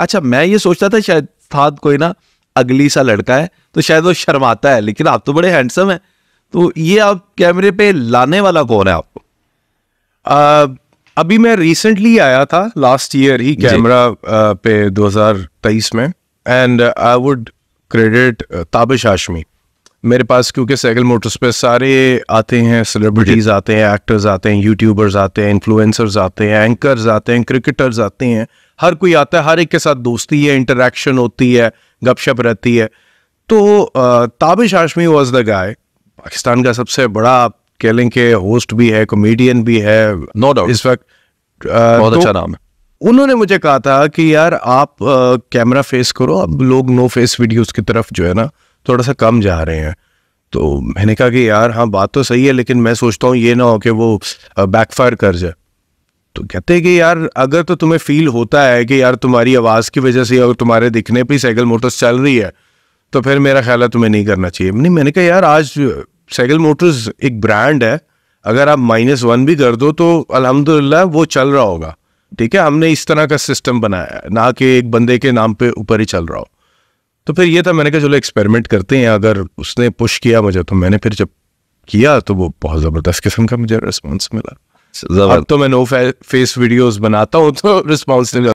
अच्छा मैं ये सोचता था शायद था कोई ना अगली सा लड़का है तो शायद वो शर्माता है लेकिन आप तो बड़े हैंडसम हैं तो ये आप कैमरे पे लाने वाला कौन है आपको अभी मैं रिसेंटली आया था लास्ट ईयर ही कैमरा पे 2023 में and I would credit Tabish Hashmi मेरे पास क्योंकि साइकिल मोटर्स पे सारे आते हैं सेलिब्रिटीज आते हैं एक्टर्स आते हैं यूट्यूबर्स आते हैं इन्फ्लुएंसर्स आते हैं एंकर्स आते हैं क्रिकेटर्स आते हैं हर कोई आता है हर एक के साथ दोस्ती है इंटरेक्शन होती है गपशप रहती है तो Tabish Hashmi was the guy Pakistan का सबसे बड़ा आप कह लें कि होस्ट भी है कॉमेडियन भी है नो डाउट इस वक्त बहुत तो अच्छा नाम है उन्होंने मुझे कहा था कि यार आप कैमरा फेस करो अब लोग नो फेस वीडियोस की तरफ जो है ना थोड़ा सा कम जा रहे हैं तो मैंने कहा कि यार हाँ बात तो सही है लेकिन मैं सोचता हूँ ये ना हो कि वो बैकफायर कर जाए तो कहते हैं कि यार अगर तो तुम्हें फील होता है कि यार तुम्हारी आवाज़ की वजह से और तुम्हारे दिखने पर सैगल मोटर्स चल रही है तो फिर मेरा ख्याल है तुम्हें नहीं करना चाहिए नहीं मैंने कहा यार आज सैगल मोटर्स एक ब्रांड है अगर आप माइनस वन भी कर दो तो अलहमदिल्ला वो चल रहा होगा ठीक है हमने इस तरह का सिस्टम बनाया है ना कि एक बंदे के नाम पे ऊपर ही चल रहा हो तो फिर ये था मैंने कहा चलो एक्सपेरिमेंट करते हैं अगर उसने पुश किया मुझे तो मैंने फिर जब किया तो वो बहुत ज़बरदस्त किस्म का मुझे रिस्पॉन्स मिला अब तो मैं नो फेस वीडियोज बनाता हूँ तो रिस्पॉन्स नहीं